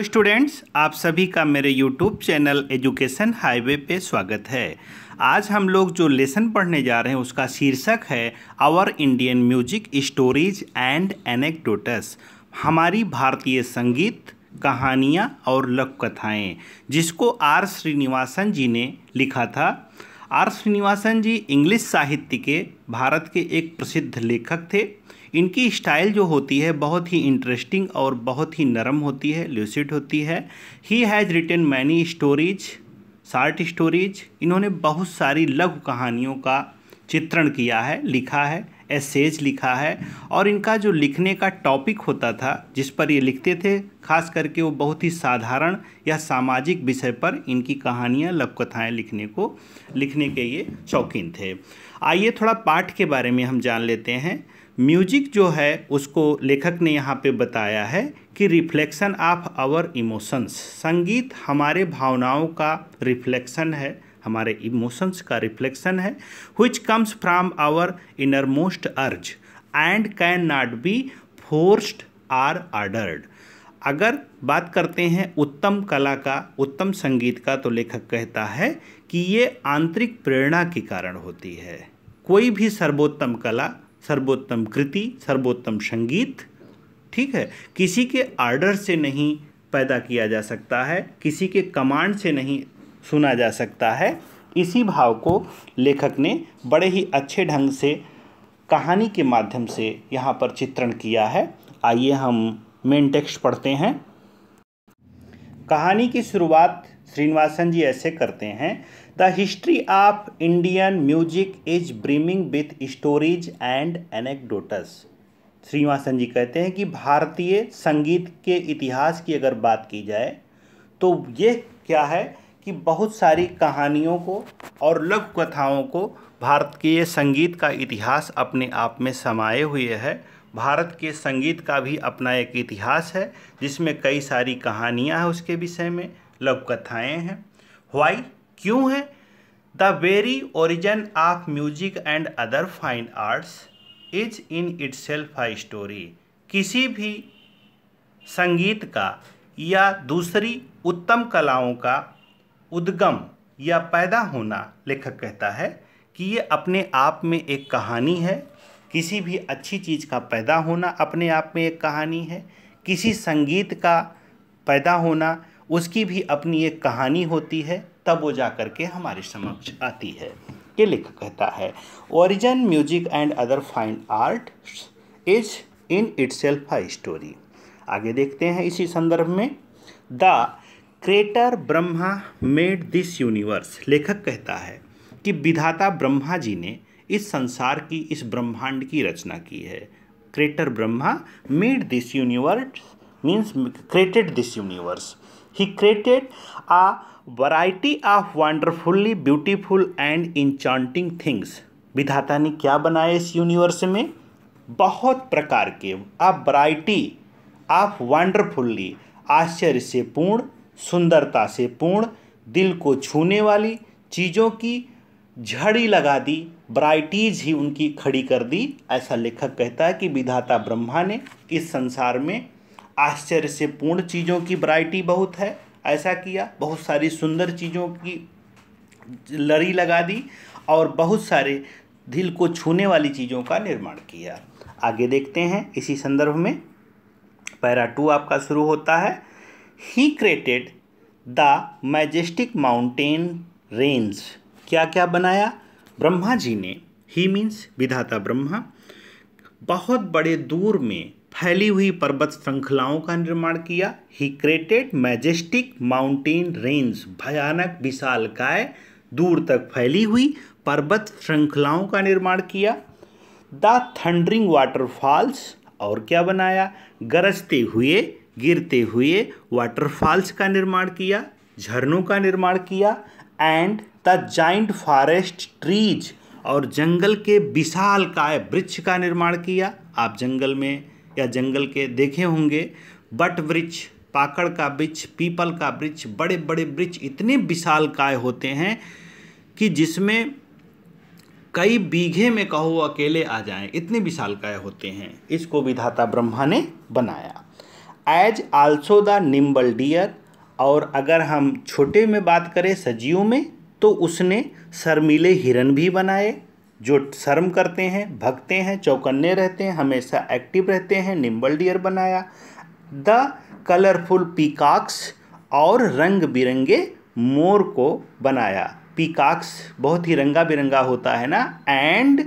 students आप सभी का मेरे यूट्यूब चैनल एजुकेशन हाईवे पे स्वागत है आज हम लोग जो लेसन पढ़ने जा रहे हैं उसका शीर्षक है our Indian music stories and anecdotes हमारी भारतीय संगीत कहानियाँ और लव कथाएँ जिसको आर श्रीनिवासन जी ने लिखा था आर श्रीनिवासन जी इंग्लिश साहित्य के भारत के एक प्रसिद्ध लेखक थे इनकी स्टाइल जो होती है बहुत ही इंटरेस्टिंग और बहुत ही नरम होती है ल्यूसिड होती है he has written many stories short stories इन्होंने बहुत सारी लघु कहानियों का चित्रण किया है लिखा है एसेज लिखा है और इनका जो लिखने का टॉपिक होता था जिस पर ये लिखते थे खास करके वो बहुत ही साधारण या सामाजिक विषय पर इनकी कहानियाँ कथाएँ लिखने को लिखने के ये शौकीन थे आइए थोड़ा पाठ के बारे में हम जान लेते हैं म्यूजिक जो है उसको लेखक ने यहाँ पे बताया है कि रिफ्लेक्शन ऑफ आवर इमोशंस संगीत हमारे भावनाओं का रिफ्लेक्शन है हमारे इमोशंस का रिफ्लेक्शन है which comes from our inner most urge and can not be forced or ordered अगर बात करते हैं उत्तम कला का उत्तम संगीत का तो लेखक कहता है कि ये आंतरिक प्रेरणा के कारण होती है कोई भी सर्वोत्तम कला सर्वोत्तम कृति सर्वोत्तम संगीत ठीक है किसी के आर्डर से नहीं पैदा किया जा सकता है किसी के कमांड से नहीं सुना जा सकता है इसी भाव को लेखक ने बड़े ही अच्छे ढंग से कहानी के माध्यम से यहाँ पर चित्रण किया है आइए हम मेन टेक्स्ट पढ़ते हैं कहानी की शुरुआत श्रीनिवासन जी ऐसे करते हैं the history of Indian music is brimming with stories and anecdotes Srinivasan ji कहते हैं कि भारतीय संगीत के इतिहास की अगर बात की जाए तो ये क्या है कि बहुत सारी कहानियों को और लघु कथाओं को भारत के संगीत का इतिहास अपने आप में समाये हुए है भारत के संगीत का भी अपना एक इतिहास है जिसमें कई सारी कहानियाँ हैं उसके विषय में लव कथाएँ हैं वाई क्यों है the very origin of music and other fine arts is in itself a story किसी भी संगीत का या दूसरी उत्तम कलाओं का उद्गम या पैदा होना लेखक कहता है कि ये अपने आप में एक कहानी है किसी भी अच्छी चीज़ का पैदा होना अपने आप में एक कहानी है किसी संगीत का पैदा होना उसकी भी अपनी एक कहानी होती है तब वो जा कर के हमारे समक्ष आती है ये लेखक कहता है origin music and other fine art is in itself a story आगे देखते हैं इसी संदर्भ में the creator Brahma made this universe लेखक कहता है कि विधाता ब्रह्मा जी ने इस संसार की इस ब्रह्मांड की रचना की है creator Brahma made this universe means created this universe he created a variety of wonderfully beautiful and enchanting things विधाता ने क्या बनाया इस यूनिवर्स में बहुत प्रकार के आ वराइटी ऑफ वंडरफुल्ली आश्चर्य से पूर्ण सुंदरता से पूर्ण दिल को छूने वाली चीज़ों की झड़ी लगा दी ब्राइटीज़ ही उनकी खड़ी कर दी ऐसा लेखक कहता है कि विधाता ब्रह्मा ने इस संसार में आश्चर्य से पूर्ण चीज़ों की वरायटी बहुत है ऐसा किया बहुत सारी सुंदर चीज़ों की लड़ी लगा दी और बहुत सारे दिल को छूने वाली चीज़ों का निर्माण किया आगे देखते हैं इसी संदर्भ में पैरा टू आपका शुरू होता है he created the majestic mountain range क्या क्या बनाया ब्रह्मा जी ने ही मीन्स विधाता ब्रह्मा बहुत बड़े दूर में फैली हुई पर्वत श्रृंखलाओं का निर्माण किया he created majestic mountain range भयानक विशालकाय दूर तक फैली हुई पर्वत श्रृंखलाओं का निर्माण किया द थंडरिंग वाटरफॉल्स और क्या बनाया गरजते हुए गिरते हुए वाटरफॉल्स का निर्माण किया झरनों का निर्माण किया and the giant forest trees और जंगल के विशाल काय वृक्ष का निर्माण किया आप जंगल में या जंगल के देखे होंगे बट वृक्ष पाकड़ का वृक्ष पीपल का वृक्ष बड़े बड़े वृक्ष इतने विशाल काय होते हैं कि जिसमें कई बीघे में कहो अकेले आ जाएं इतने विशाल काय होते हैं इसको विधाता ब्रह्मा ने बनाया as also the nimble deer और अगर हम छोटे में बात करें सजीवों में तो उसने शर्मीले हिरण भी बनाए जो शर्म करते हैं भगते हैं चौकन्ने रहते हैं हमेशा एक्टिव रहते हैं निम्बल डियर बनाया द कलरफुल पीकाक्स और रंग बिरंगे मोर को बनाया पीकाक्स बहुत ही रंगा बिरंगा होता है ना and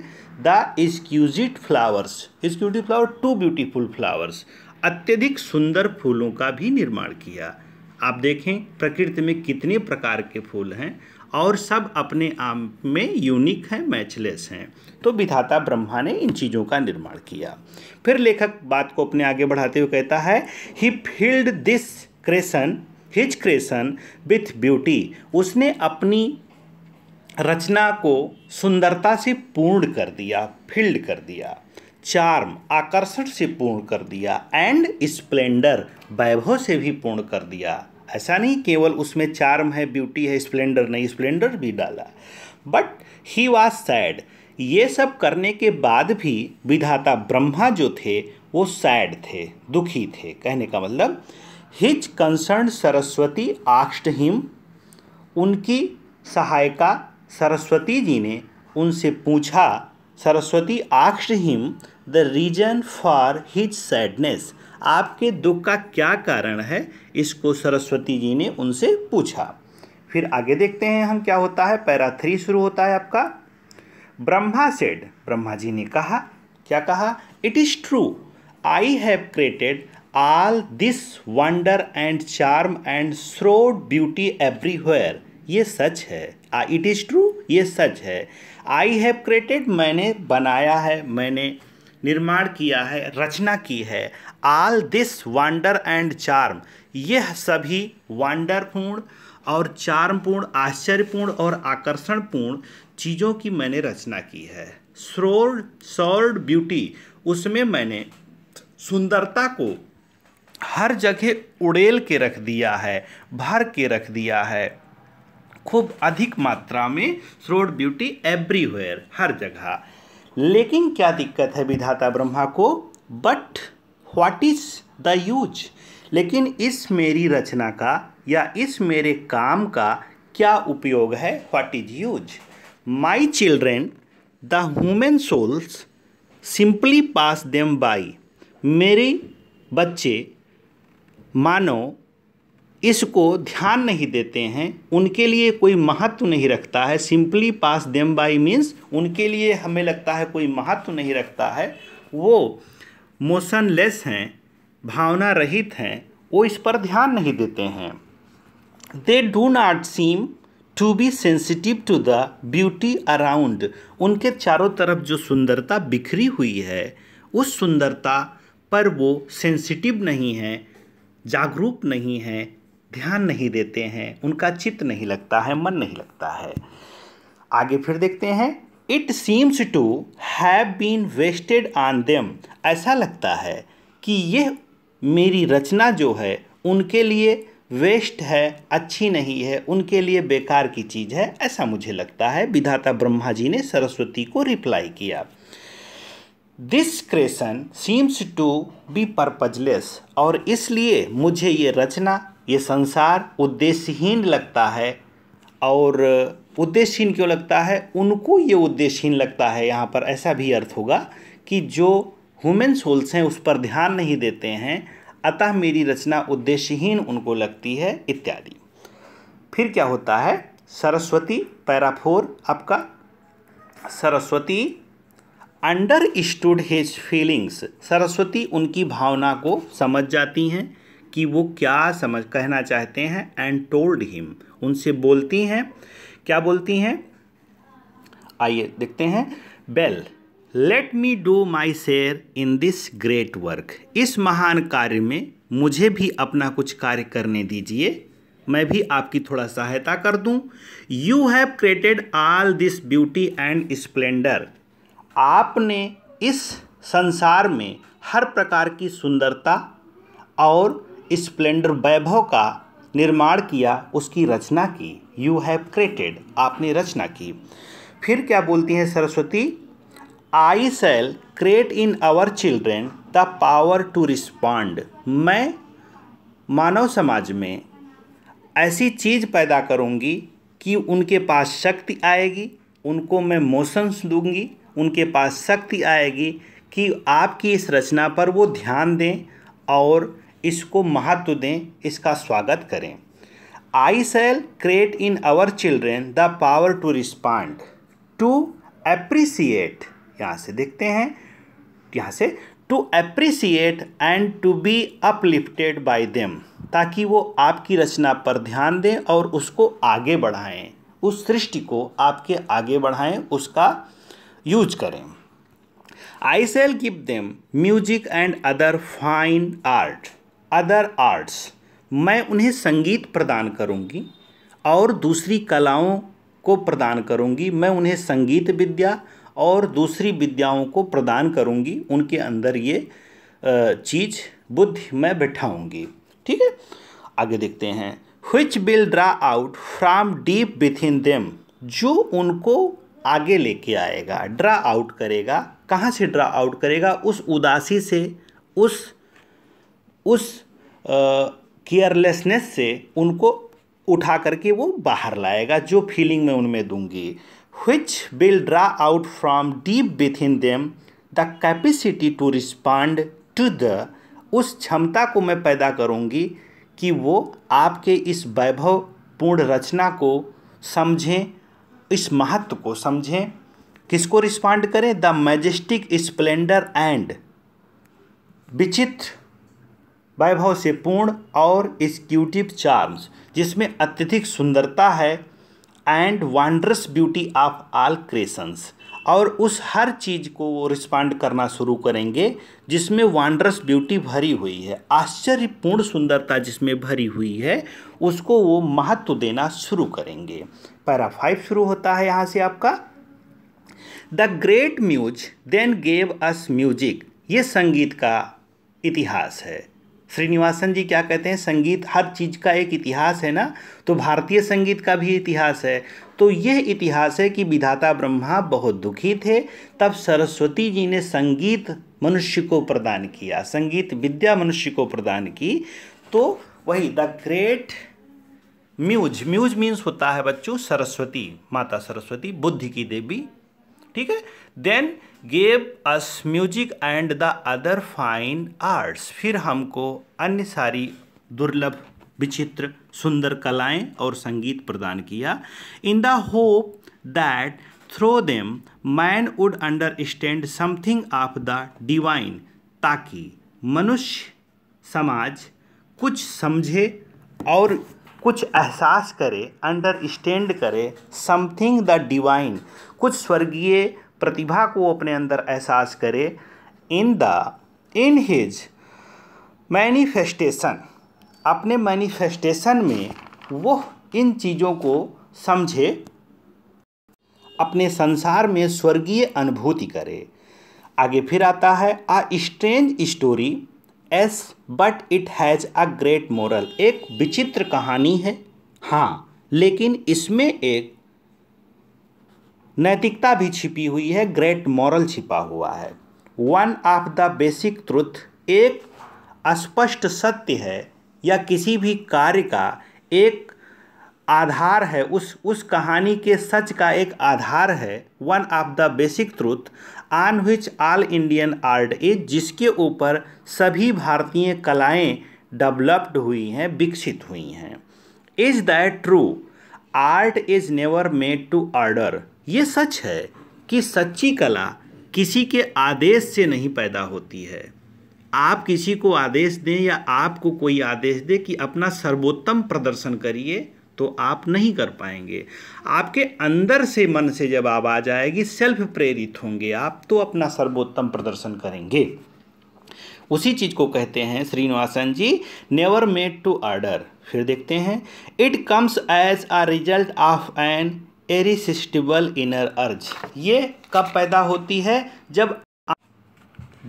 the exquisite flowers exquisite flower too beautiful flowers अत्यधिक सुंदर फूलों का भी निर्माण किया आप देखें प्रकृति में कितने प्रकार के फूल हैं और सब अपने आप में यूनिक हैं मैचलेस हैं तो विधाता ब्रह्मा ने इन चीज़ों का निर्माण किया फिर लेखक बात को अपने आगे बढ़ाते हुए कहता है he filled this creation his creation with beauty उसने अपनी रचना को सुंदरता से पूर्ण कर दिया फील्ड कर दिया चार्म आकर्षण से पूर्ण कर दिया एंड स्प्लेंडर वैभव से भी पूर्ण कर दिया ऐसा नहीं केवल उसमें चार्म है ब्यूटी है स्प्लेंडर नहीं स्प्लेंडर भी डाला बट ही वॉज सैड ये सब करने के बाद भी विधाता ब्रह्मा जो थे वो सैड थे दुखी थे कहने का मतलब हिज कंसर्न सरस्वती आक्ष्ट हिम उनकी सहायिका सरस्वती जी ने उनसे पूछा सरस्वती आक्ष्ट him the reason for his sadness आपके दुख का क्या कारण है इसको सरस्वती जी ने उनसे पूछा फिर आगे देखते हैं हम क्या होता है पैरा थ्री शुरू होता है आपका ब्रह्मा सेड ब्रह्मा जी ने कहा क्या कहा it is true I have created all this wonder and charm and strewed beauty everywhere ये सच है इट इज़ ट्रू ये सच है आई हैव क्रिएटेड मैंने बनाया है मैंने निर्माण किया है रचना की है all this wonder and charm यह सभी वांडरपूर्ण और चार्मपूर्ण आश्चर्यपूर्ण और आकर्षणपूर्ण चीज़ों की मैंने रचना की है सोल्ड सोल्ड ब्यूटी उसमें मैंने सुंदरता को हर जगह उड़ेल के रख दिया है भर के रख दिया है खूब अधिक मात्रा में सोल्ड ब्यूटी एवरीवेयर हर जगह लेकिन क्या दिक्कत है विधाता ब्रह्मा को but what is the use लेकिन इस मेरी रचना का या इस मेरे काम का क्या उपयोग है what is use my children the human souls simply pass them by मेरे बच्चे मानो इसको ध्यान नहीं देते हैं उनके लिए कोई महत्व नहीं रखता है simply pass them by means उनके लिए हमें लगता है कोई महत्व नहीं रखता है वो मोशनलेस हैं भावना रहित हैं वो इस पर ध्यान नहीं देते हैं they do not seem to be sensitive to the beauty around उनके चारों तरफ जो सुंदरता बिखरी हुई है उस सुंदरता पर वो सेंसिटिव नहीं है जागरूक नहीं है ध्यान नहीं देते हैं उनका चित्त नहीं लगता है मन नहीं लगता है आगे फिर देखते हैं it seems to have been wasted on them ऐसा लगता है कि यह मेरी रचना जो है उनके लिए वेस्ट है अच्छी नहीं है उनके लिए बेकार की चीज़ है ऐसा मुझे लगता है विधाता ब्रह्मा जी ने सरस्वती को रिप्लाई किया this creation seems to be purposeless और इसलिए मुझे ये रचना ये संसार उद्देश्यहीन लगता है और उद्देश्यहीन क्यों लगता है उनको ये उद्देश्यहीन लगता है यहाँ पर ऐसा भी अर्थ होगा कि जो ह्यूमन सोल्स हैं उस पर ध्यान नहीं देते हैं अतः मेरी रचना उद्देश्यहीन उनको लगती है इत्यादि फिर क्या होता है सरस्वती पैराफोर आपका Saraswati understood his feelings Saraswati उनकी भावना को समझ जाती हैं कि वो क्या समझ कहना चाहते हैं एंड टोल्ड हिम उनसे बोलती हैं क्या बोलती हैं आइए देखते हैं well let me do my share in this great work इस महान कार्य में मुझे भी अपना कुछ कार्य करने दीजिए मैं भी आपकी थोड़ा सहायता कर दूं you have created all this beauty and splendour आपने इस संसार में हर प्रकार की सुंदरता और स्प्लेंडर वैभव का निर्माण किया उसकी रचना की यू हैव क्रिएटेड आपने रचना की फिर क्या बोलती हैं Saraswati I shall create in our children the power to respond मैं मानव समाज में ऐसी चीज़ पैदा करूँगी कि उनके पास शक्ति आएगी उनको मैं मोशंस दूंगी उनके पास शक्ति आएगी कि आपकी इस रचना पर वो ध्यान दें और इसको महत्व दें इसका स्वागत करें I shall create in our children the power to respond to appreciate यहाँ से देखते हैं यहाँ से to appreciate and to be uplifted by them ताकि वो आपकी रचना पर ध्यान दें और उसको आगे बढ़ाएं उस सृष्टि को आपके आगे बढ़ाएं उसका यूज करें I shall give them music and other fine art other arts मैं उन्हें संगीत प्रदान करूंगी और दूसरी कलाओं को प्रदान करूंगी मैं उन्हें संगीत विद्या और दूसरी विद्याओं को प्रदान करूंगी उनके अंदर ये चीज़ बुद्धि में बैठाऊंगी ठीक है आगे देखते हैं which will draw out from deep within them जो उनको आगे लेके आएगा ड्रा आउट करेगा कहाँ से ड्रा आउट करेगा उस उदासी से उस उस केयरलेसनेस से उनको उठा करके वो बाहर लाएगा जो फीलिंग मैं उनमें दूंगी will draw out from deep within them the capacity to respond to the उस क्षमता को मैं पैदा करूंगी कि वो आपके इस वैभवपूर्ण रचना को समझें इस महत्व को समझें किसको रिस्पॉन्ड करें द मैजेस्टिक स्प्लेंडर एंड विचित्र वैभव से पूर्ण और स्क्यूटिव चार्म्स जिसमें अत्यधिक सुंदरता है and wondrous beauty of all creations और उस हर चीज़ को वो रिस्पॉन्ड करना शुरू करेंगे जिसमें वांड्रस ब्यूटी भरी हुई है आश्चर्यपूर्ण सुंदरता जिसमें भरी हुई है उसको वो महत्व देना शुरू करेंगे पैरा फाइव शुरू होता है यहाँ से आपका the great muse then gave us music ये संगीत का इतिहास है श्रीनिवासन जी क्या कहते हैं संगीत हर चीज़ का एक इतिहास है ना तो भारतीय संगीत का भी इतिहास है तो यह इतिहास है कि विधाता ब्रह्मा बहुत दुखी थे तब सरस्वती जी ने संगीत मनुष्य को प्रदान किया संगीत विद्या मनुष्य को प्रदान की तो वही the great muse muse means होता है बच्चों सरस्वती माता सरस्वती बुद्धि की देवी ठीक है then gave us music and the other fine arts फिर हमको अन्य सारी दुर्लभ विचित्र सुंदर कलाएं और संगीत प्रदान किया in the hope that through them man would understand something of the divine ताकि मनुष्य समाज कुछ समझे और कुछ एहसास करे अंडरस्टैंड करे समथिंग द डिवाइन कुछ स्वर्गीय प्रतिभा को अपने अंदर एहसास करे in the in his manifestation अपने मैनिफेस्टेशन में वह इन चीज़ों को समझे अपने संसार में स्वर्गीय अनुभूति करे आगे फिर आता है आ स्ट्रेंज स्टोरी एस but it has a great moral एक विचित्र कहानी है हाँ लेकिन इसमें एक नैतिकता भी छिपी हुई है ग्रेट मॉरल छिपा हुआ है one of the basic truth एक स्पष्ट सत्य है या किसी भी कार्य का एक आधार है उस उस कहानी के सच का एक आधार है one of the basic truth on which all Indian art is जिसके ऊपर सभी भारतीय कलाएं डेवलप्ड हुई हैं विकसित हुई हैं is that true art is never made to order ये सच है कि सच्ची कला किसी के आदेश से नहीं पैदा होती है आप किसी को आदेश दें या आपको कोई आदेश दे कि अपना सर्वोत्तम प्रदर्शन करिए तो आप नहीं कर पाएंगे आपके अंदर से मन से जब आप आ जाएगी सेल्फ प्रेरित होंगे आप तो अपना सर्वोत्तम प्रदर्शन करेंगे उसी चीज़ को कहते हैं Srinivasan ji never made to order फिर देखते हैं it comes as a result of an irresistible inner urge ये कब पैदा होती है जब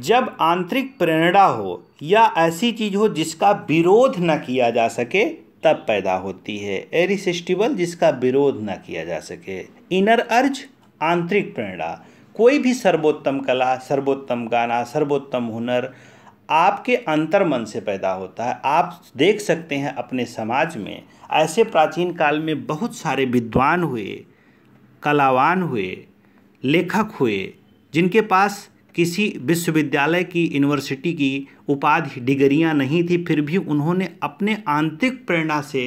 जब आंतरिक प्रेरणा हो या ऐसी चीज़ हो जिसका विरोध न किया जा सके तब पैदा होती है एरिसेस्टिबल जिसका विरोध न किया जा सके इनर अर्ज आंतरिक प्रेरणा कोई भी सर्वोत्तम कला सर्वोत्तम गाना सर्वोत्तम हुनर आपके अंतर मन से पैदा होता है आप देख सकते हैं अपने समाज में ऐसे प्राचीन काल में बहुत सारे विद्वान हुए कलावान हुए लेखक हुए जिनके पास किसी विश्वविद्यालय की यूनिवर्सिटी की उपाधि डिग्रियां नहीं थी फिर भी उन्होंने अपने आंतरिक प्रेरणा से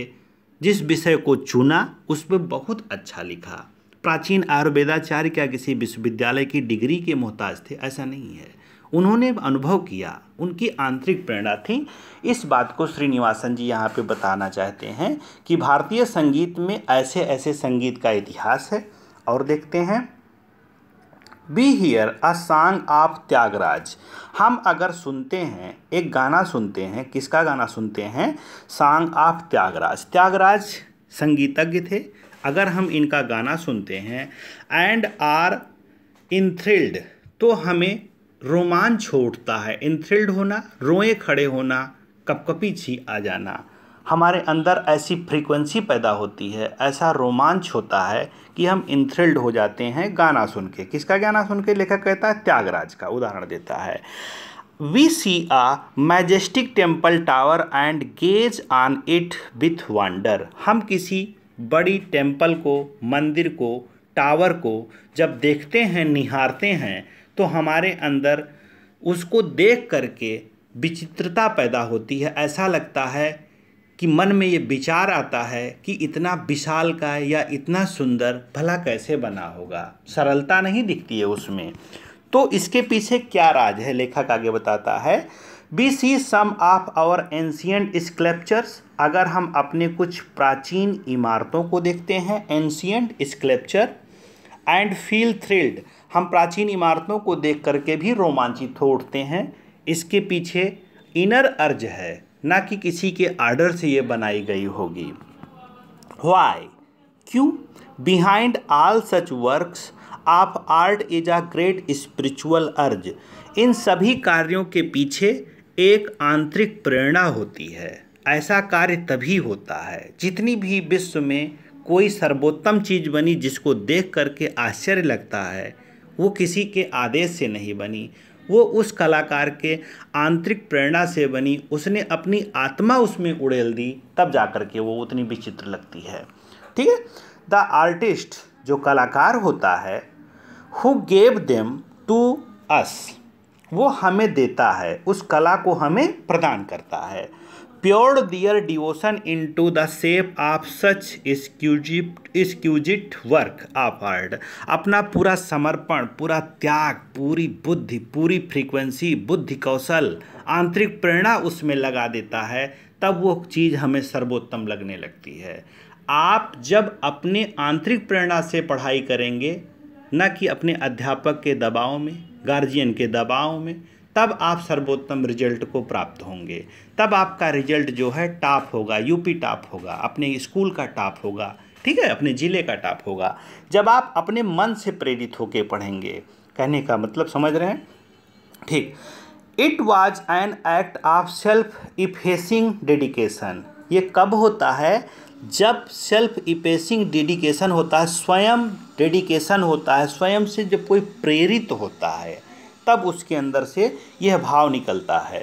जिस विषय को चुना उस पर बहुत अच्छा लिखा प्राचीन आयुर्वेदाचार्य क्या किसी विश्वविद्यालय की डिग्री के मोहताज थे ऐसा नहीं है उन्होंने अनुभव किया उनकी आंतरिक प्रेरणा थी इस बात को श्रीनिवासन जी यहाँ पे बताना चाहते हैं कि भारतीय संगीत में ऐसे ऐसे संगीत का इतिहास है और देखते हैं we hear a song of Tyagaraja हम अगर सुनते हैं एक गाना सुनते हैं किसका गाना सुनते हैं सांग ऑफ त्यागराज त्यागराज संगीतज्ञ थे अगर हम इनका गाना सुनते हैं एंड आर थ्रिल्ड तो हमें रोमांच हो उठता है इंथ्रिल्ड होना रोए खड़े होना कपकपी छी आ जाना हमारे अंदर ऐसी फ्रीक्वेंसी पैदा होती है ऐसा रोमांच होता है कि हम इंथ्रिल्ड हो जाते हैं गाना सुन के किसका गाना सुन के लेखक कहता है त्यागराज का उदाहरण देता है we see a majestic temple tower and gaze on it with wonder हम किसी बड़ी टेम्पल को मंदिर को टावर को जब देखते हैं निहारते हैं तो हमारे अंदर उसको देख करके विचित्रता पैदा होती है ऐसा लगता है कि मन में ये विचार आता है कि इतना विशाल का या इतना सुंदर भला कैसे बना होगा सरलता नहीं दिखती है उसमें तो इसके पीछे क्या राज है लेखक आगे बताता है we see some of our ancient sculptures अगर हम अपने कुछ प्राचीन इमारतों को देखते हैं ancient sculpture and feel thrilled हम प्राचीन इमारतों को देख करके भी रोमांचित हो उठते हैं इसके पीछे इनर अर्ज है ना कि किसी के आर्डर से ये बनाई गई होगी वाई क्यों behind all such works of art is a great spiritual urge इन सभी कार्यों के पीछे एक आंतरिक प्रेरणा होती है ऐसा कार्य तभी होता है जितनी भी विश्व में कोई सर्वोत्तम चीज़ बनी जिसको देख करके आश्चर्य लगता है वो किसी के आदेश से नहीं बनी वो उस कलाकार के आंतरिक प्रेरणा से बनी उसने अपनी आत्मा उसमें उड़ेल दी तब जा कर के वो उतनी विचित्र लगती है ठीक है द आर्टिस्ट जो कलाकार होता है who gave them to us वो हमें देता है उस कला को हमें प्रदान करता है poured their devotion into the shape of such exquisite work of art अपना पूरा समर्पण पूरा त्याग पूरी बुद्धि पूरी फ्रीक्वेंसी बुद्धि कौशल आंतरिक प्रेरणा उसमें लगा देता है तब वो चीज़ हमें सर्वोत्तम लगने लगती है आप जब अपने आंतरिक प्रेरणा से पढ़ाई करेंगे न कि अपने अध्यापक के दबाव में गार्जियन के दबाव में तब आप सर्वोत्तम रिजल्ट को प्राप्त होंगे तब आपका रिजल्ट जो है टॉप होगा यूपी टॉप होगा अपने स्कूल का टॉप होगा ठीक है अपने ज़िले का टॉप होगा जब आप अपने मन से प्रेरित होकर पढ़ेंगे कहने का मतलब समझ रहे हैं ठीक it was an act of self effacing dedication ये कब होता है जब सेल्फ इपेसिंग डेडिकेशन होता है स्वयं डेडिकेशन होता है स्वयं से जब कोई प्रेरित होता है तब उसके अंदर से यह भाव निकलता है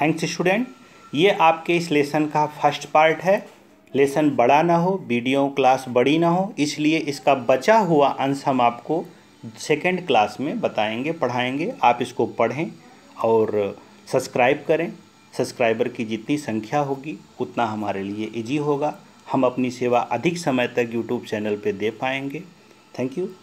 थैंक्स स्टूडेंट ये आपके इस लेसन का फर्स्ट पार्ट है लेसन बड़ा ना हो वीडियो क्लास बड़ी ना हो इसलिए इसका बचा हुआ अंश हम आपको सेकेंड क्लास में बताएंगे पढ़ाएंगे आप इसको पढ़ें और सब्सक्राइब करें सब्सक्राइबर की जितनी संख्या होगी उतना हमारे लिए इजी होगा हम अपनी सेवा अधिक समय तक यूट्यूब चैनल पे दे पाएंगे थैंक यू